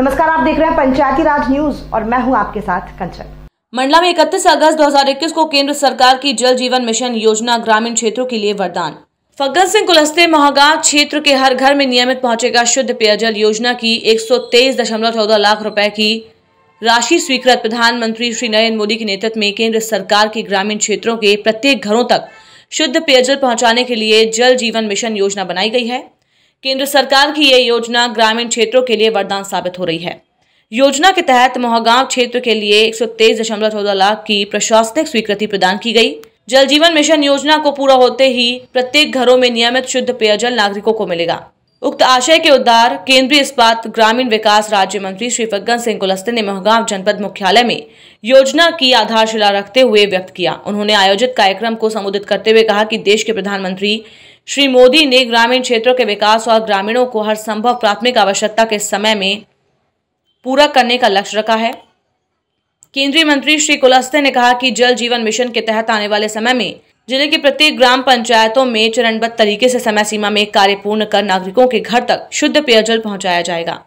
नमस्कार आप देख रहे हैं पंचायती राज न्यूज और मैं हूं आपके साथ कंचन मंडला में 31 अगस्त 2021 को केंद्र सरकार की जल जीवन मिशन योजना ग्रामीण क्षेत्रों के लिए वरदान फग्गन सिंह कुलस्ते महागा क्षेत्र के हर घर में नियमित पहुंचेगा शुद्ध पेयजल योजना की एक लाख रुपए की राशि स्वीकृत प्रधानमंत्री श्री नरेंद्र मोदी के नेतृत्व में केंद्र सरकार के ग्रामीण क्षेत्रों के प्रत्येक घरों तक शुद्ध पेयजल पहुंचाने के लिए जल जीवन मिशन योजना बनाई गई है केंद्र सरकार की यह योजना ग्रामीण क्षेत्रों के लिए वरदान साबित हो रही है योजना के तहत मोहगांव क्षेत्र के लिए एक लाख की प्रशासनिक स्वीकृति प्रदान की गई जल जीवन मिशन योजना को पूरा होते ही प्रत्येक घरों में नियमित शुद्ध पेयजल नागरिकों को मिलेगा उक्त आशय के उद्धार केंद्रीय इस्पात ग्रामीण विकास राज्य मंत्री श्री फग्गन सिंह कुलस्ते ने महगांव जनपद मुख्यालय में योजना की आधारशिला रखते हुए व्यक्त किया उन्होंने आयोजित कार्यक्रम को संबोधित करते हुए कहा कि देश के प्रधानमंत्री श्री मोदी ने ग्रामीण क्षेत्रों के विकास और ग्रामीणों को हर संभव प्राथमिक आवश्यकता के समय में पूरा करने का लक्ष्य रखा है केंद्रीय मंत्री श्री कुलस्ते ने कहा कि जल जीवन मिशन के तहत आने वाले समय में जिले के प्रत्येक ग्राम पंचायतों में चरणबद्ध तरीके से समय सीमा में कार्य पूर्ण कर नागरिकों के घर तक शुद्ध पेयजल पहुंचाया जाएगा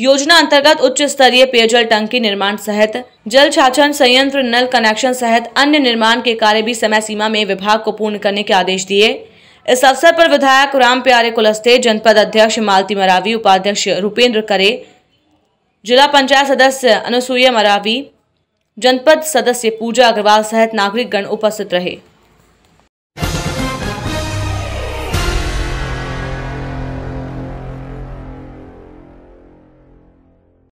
योजना अंतर्गत उच्च स्तरीय पेयजल टंकी निर्माण सहित जल छाछन संयंत्र नल कनेक्शन सहित अन्य निर्माण के कार्य भी समय सीमा में विभाग को पूर्ण करने के आदेश दिए इस अवसर पर विधायक राम प्यारे कुलस्ते जनपद अध्यक्ष मालती मरावी उपाध्यक्ष रूपेंद्र करे जिला पंचायत सदस्य अनुसुईया मरावी जनपद सदस्य पूजा अग्रवाल सहित नागरिक गण उपस्थित रहे